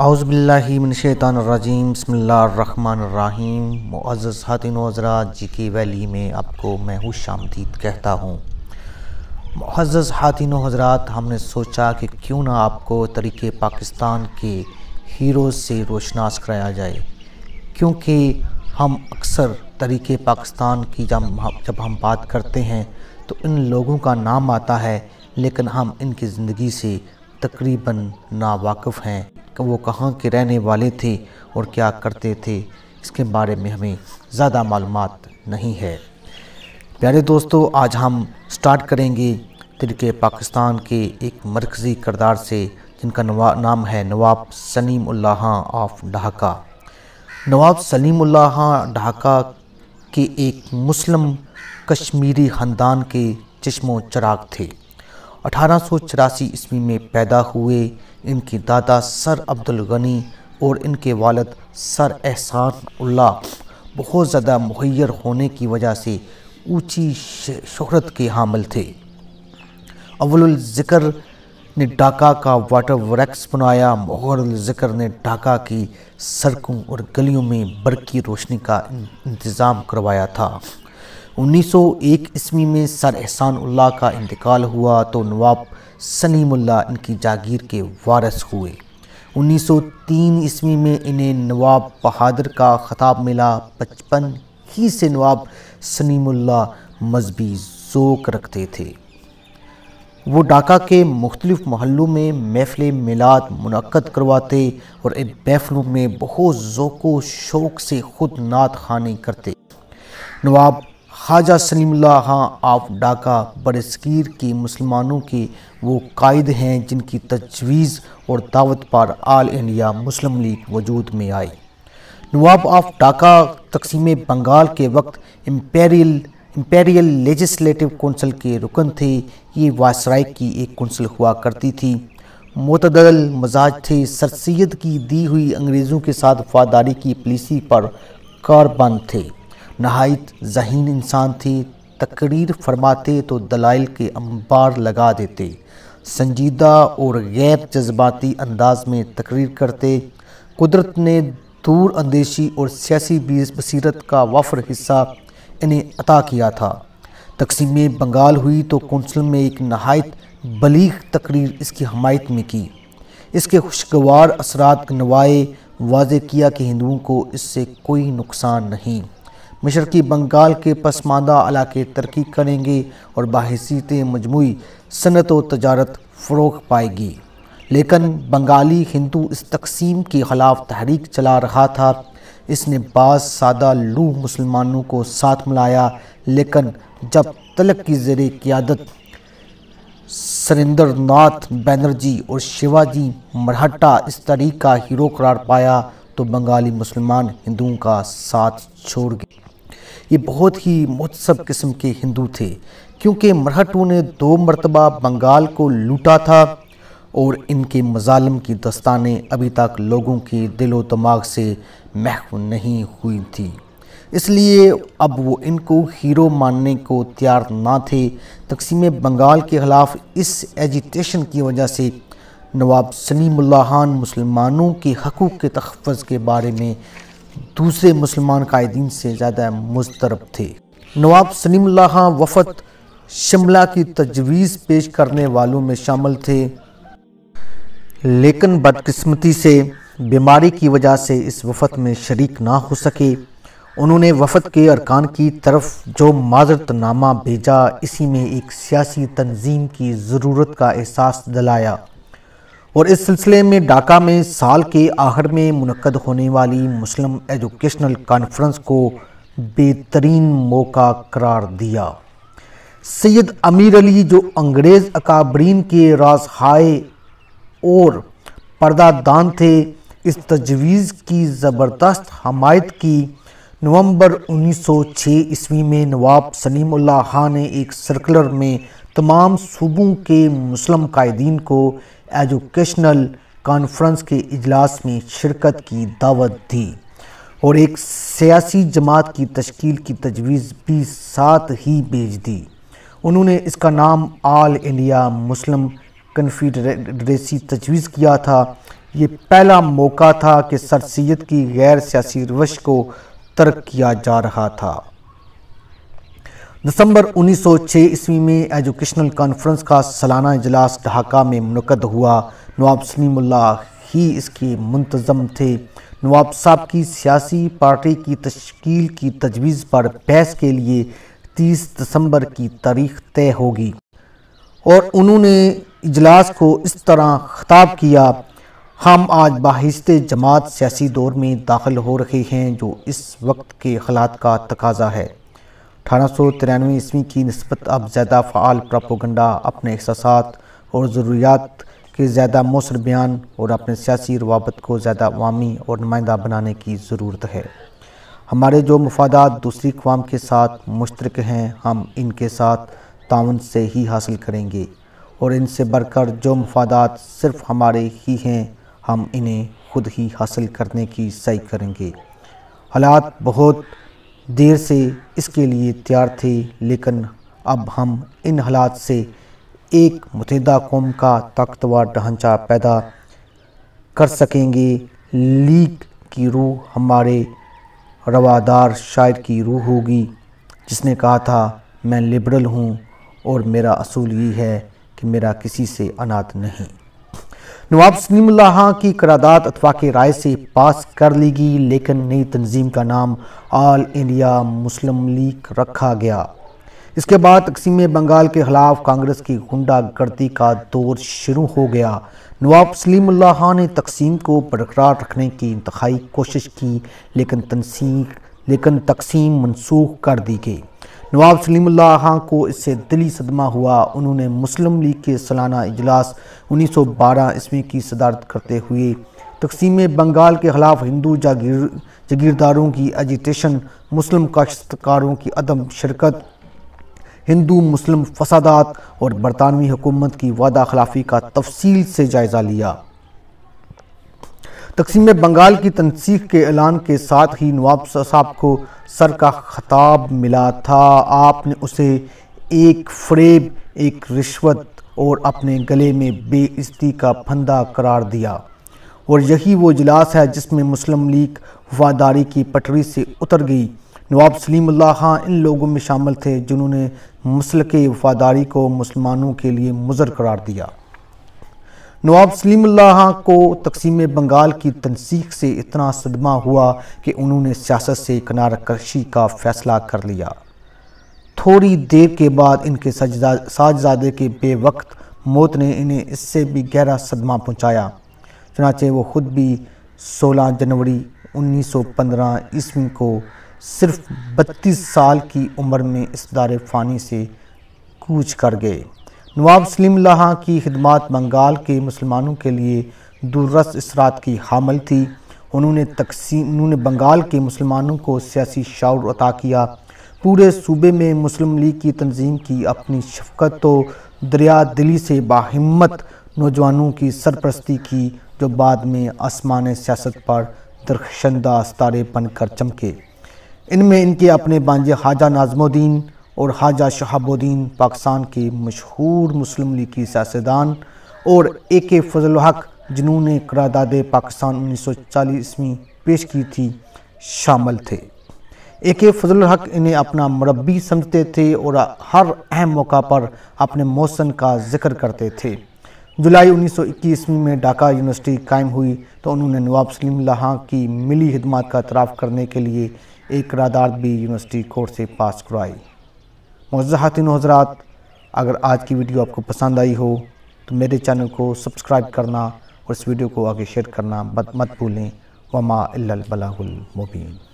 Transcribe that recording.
आउज़बिल्लिमिनशैतानरजीम बसमीम मुआज़ ख़ातिन हज़रा जी के वैली में आपको मैं खुश आमदीद कहता हूँ मज़ज़ हातिन हजरात हमने सोचा कि क्यों ना आपको तरीके पाकिस्तान के हीरोज़ से रोशनास कराया जाए क्योंकि हम अक्सर तरीके पाकिस्तान की जब जब हम बात करते हैं तो इन लोगों का नाम आता है लेकिन हम इनकी ज़िंदगी से तकरीबन नावाकफ़ हैं कि वो कहाँ के रहने वाले थे और क्या करते थे इसके बारे में हमें ज़्यादा मालूम नहीं है प्यारे दोस्तों आज हम स्टार्ट करेंगे तिरके पाकिस्तान के एक मरकज़ी करदार से जिनका नाम है नवाब सलीम उल्लाह ऑफ ढाका नवाब सलीम ढाका के एक मुस्लिम कश्मीरी ख़ानदान के चश्मो चराग थे अठारह ईस्वी में पैदा हुए इनकी दादा सर अब्दुल गनी और इनके वालद सर एहसान उल्ला बहुत ज़्यादा मुहैर होने की वजह से ऊंची शहरत के हामिल थे अवलज़िक्र ने ढाका का वाटर वर्कस बनाया मोहरजिक्र ने ढाका की सड़कों और गलियों में बरकी रोशनी का इंतज़ाम करवाया था 1901 ईस्वी में सर एहसान उल्ला का इंतकाल हुआ तो नवाब सलीमुल्ला इनकी जागीर के वारस हुए 1903 ईस्वी में इन्हें नवाब बहादुर का ख़ताब मिला बचपन ही से नवाब सलीमुल्ला मजहबी ज़ोक रखते थे वो डाका के मुख्तलिफ़ महलों में महफिल मिलाद मुनद करवाते और इन महफलों में बहुत ज़ोको शौक़ से ख़ुद नात खानी करते नवाब हाजा सलीमुल्ला खां ऑफ डाका बरसगीर के मुसलमानों के वो कायद हैं जिनकी तजवीज़ और दावत पर आल इंडिया मुस्लिम लीग वजूद में आई नवाब ऑफ डाका तकसीम बंगाल के वक्त इम्पेरियल इम्पेरियल लेजिस्लेटिव कौंसिल के रुकन थे ये वायसराय की एक कौंसिल हुआ करती थी मतदल मजाज थे सर सैद की दी हुई अंग्रेज़ों के साथ वफादारी की पॉलिसी पर कारबंद थे नहायत जहीन इंसान थे तकरीर फरमाते तो दलाइल के अंबार लगा देते संजीदा और गैर जज्बाती अंदाज में तकरीर करते कुदरत ने दूर अंदेशी और सियासी बसीरत का वफर हिस्सा इन्हें अता किया था तकसीम बंगाल हुई तो कौंसिल में एक नहायत बलीग तकरीर इसकी हमायत में की इसके खुशगवार असरात नवाए वाज किया कि हिंदुओं को इससे कोई नुकसान नहीं मशरकी बंगाल के पसमानदा इलाके तरक्की करेंगे और बाहसीत मजमू सनत व तजारत फ़रोग पाएगी लेकिन बंगाली हिंदू इस तकसीम के ख़िलाफ़ तहरीक चला रहा था इसने बाज सादा लू मुसलमानों को साथ मिलाया लेकिन जब तलक की जर क़्यादत सरेंद्र नाथ बैनर्जी और शिवाजी मरहटा इस तरीक का हीरो करार पाया तो बंगाली मुसलमान हिंदुओं का साथ छोड़ गए ये बहुत ही मुहसब किस्म के हिंदू थे क्योंकि मरहटों ने दो मरतबा बंगाल को लूटा था और इनके मजालम की दस्तानें अभी तक लोगों के दिलो दमाग़ से महव नहीं हुई थी इसलिए अब वो इनको हीरो मानने को तैयार ना थे तकसीम बंगाल के ख़िलाफ़ इस एजिटेशन की वजह से नवाब सलीमुल्ला खान मुसलमानों के हकूक़ के तहफ़ के बारे में दूसरे मुसलमान कायदीन से ज़्यादा मुस्तरब थे नवाब सलीमुल्ला खां वफद शिमला की तजवीज़ पेश करने वालों में शामिल थे लेकिन बदकस्मती से बीमारी की वजह से इस वफद में शरीक ना हो सके उन्होंने वफद के अरकान की तरफ जो माजरतनामा भेजा इसी में एक सियासी तंजीम की ज़रूरत का एहसास दिलाया और इस सिलसिले में ढाका में साल के आखिर में मनद होने वाली मुस्लिम एजुकेशनल कॉन्फ्रेंस को बेहतरीन मौका करार दिया सैयद अमीर अली जो अंग्रेज़ अकाबरीन के रास हाय और पर्दादान थे इस तजवीज़ की ज़बरदस्त हमायत की नवंबर 1906 ईस्वी में नवाब सलीमुल्लाह खां ने एक सर्कुलर में तमाम सूबों के मुस्लिम कायदीन को एजुकेशनल कॉन्फ्रेंस के इजलास में शिरकत की दावत दी और एक सियासी जमात की तश्कील की तजवीज़ भी साथ ही भेज दी उन्होंने इसका नाम आल इंडिया मुस्लिम कन्फेडरेसी तजवीज़ किया था ये पहला मौका था कि सर सैद की गैर सियासी रवश को तर्क किया जा रहा था दिसंबर 1906 ईस्वी में एजुकेशनल कॉन्फ्रेंस का सालाना इजलास ढाका में मनकद हुआ नवाब सलीमुल्ला ही इसके मुंतज़म थे नवाब साहब की सियासी पार्टी की तश्कील की तजवीज़ पर बहस के लिए 30 दिसंबर की तारीख तय होगी और उन्होंने इजलास को इस तरह ख़ताब किया हम आज बाहिस्त जमात सियासी दौर में दाखिल हो रहे हैं जो इस वक्त के हालात का तकाजा है अठारह सौ तिरानवे ईस्वी की नस्बत अब ज़्यादा फ़ाल प्रापोगंडा अपने एहसास और ज़रूरियात के ज़्यादा मौसर बयान और अपने सियासी रवाबत को ज़्यादा अवामी और नुमाइंदा बनाने की ज़रूरत है हमारे जो मफादात दूसरी अवाम के साथ मुश्तरक हैं हम इनके साथ तावन से ही हासिल करेंगे और इनसे बढ़कर जो मफादात सिर्फ हमारे ही हैं हम इन्हें खुद ही हासिल करने की सही करेंगे हालात बहुत देर से इसके लिए तैयार थे लेकिन अब हम इन हालात से एक मुतहदा कौम का ताकतवर ढांचा पैदा कर सकेंगे लीग की रूह हमारे रवादार शायर की रूह होगी जिसने कहा था मैं लिबरल हूँ और मेरा असूल ये है कि मेरा किसी से अनाथ नहीं नवाब सलीमल्ला की करारदात अथवा की राय से पास कर ली गई लेकिन नई तंजीम का नाम आल इंडिया मुस्लिम लीग रखा गया इसके बाद तकसीम बंगाल के खिलाफ कांग्रेस की गुंडागर्दी का दौर शुरू हो गया नवाब सलीमल्ला ने तकसीम को बरकरार रखने की इंतहाई कोशिश की लेकिन तनसी लेकिन तकसीम मनसूख कर दी गई नवाब सलीम खां को इससे दिली सदमा हुआ उन्होंने मुस्लिम लीग के सालाना इजलास 1912 ईस्वी की सदारत करते हुए तकसीम बंगाल के खिलाफ हिंदू जागीर जागीरदारों की एजिटेशन मुस्लिम काश्तकारों की अदम शिरकत हिंदू मुस्लिम फसादात और बरतानवी हुकूमत की वादा खिलाफी का तफसील से जायज़ा लिया तकसीम बंगाल की तनसीख के ऐलान के साथ ही नवाब साहब को सर का खताब मिला था आपने उसे एक फ्रेब एक रिश्वत और अपने गले में बेइज्जती का फंदा करार दिया और यही वो इजलास है जिसमें मुस्लिम लीग वफादारी की पटरी से उतर गई नवाब सलीम खां इन लोगों में शामिल थे जिन्होंने मसल के वफादारी को मुसलमानों के लिए मुजर करार दिया नवाब सलीमुल्लाह को तकसीम बंगाल की तनसीख से इतना सदमा हुआ कि उन्होंने सियासत से कनारकशी का फैसला कर लिया थोड़ी देर के बाद इनके साजजादे के बेवक्त मौत ने इन्हें इससे भी गहरा सदमा पहुंचाया चुनाचे वो खुद भी 16 जनवरी 1915 ईस्वी को सिर्फ 32 साल की उम्र में इस दार फ़ानी से कूच कर गए नवाब सलीम की खिदमत बंगाल के मुसलमानों के लिए दूरस इसरात की हामल थी उन्होंने तकसीम उन्होंने बंगाल के मुसलमानों को सियासी शाउर अता किया पूरे सूबे में मुस्लिम लीग की तंजीम की अपनी शफकत तो दरिया दिली से बाहिम्मत नौजवानों की सरपरस्ती की जो बाद में आसमान सियासत पर दरखशंदा सितारे बनकर चमके इनमें इनके अपने बांझे हाजा नाजमुद्दीन और हाजा शहाबुद्दीन पाकिस्तान के मशहूर मुस्लिम लीग की सियासतदान और ए के फजल हक जिन्होंने करारदाद पाकिस्तान उन्नीस सौ चालीस ईस्वी पेश की थी शामिल थे ए के फजल हक इन्हें अपना मरबी समझते थे और हर अहम मौका पर अपने मौसन का जिक्र करते थे जुलाई उन्नीस सौ इक्कीस में ढाका यूनिवर्सिटी कायम हुई तो उन्होंने नवाब सलीम लहा की मिली खदमात का अतराफ़ करने के लिए एक रादार भी यूनिवर्सिटी कोर्स से पास करवाई मज़ातिन हजरात अगर आज की वीडियो आपको पसंद आई हो तो मेरे चैनल को सब्सक्राइब करना और इस वीडियो को आगे शेयर करना मत भूलें वमा बलागुल मुबीन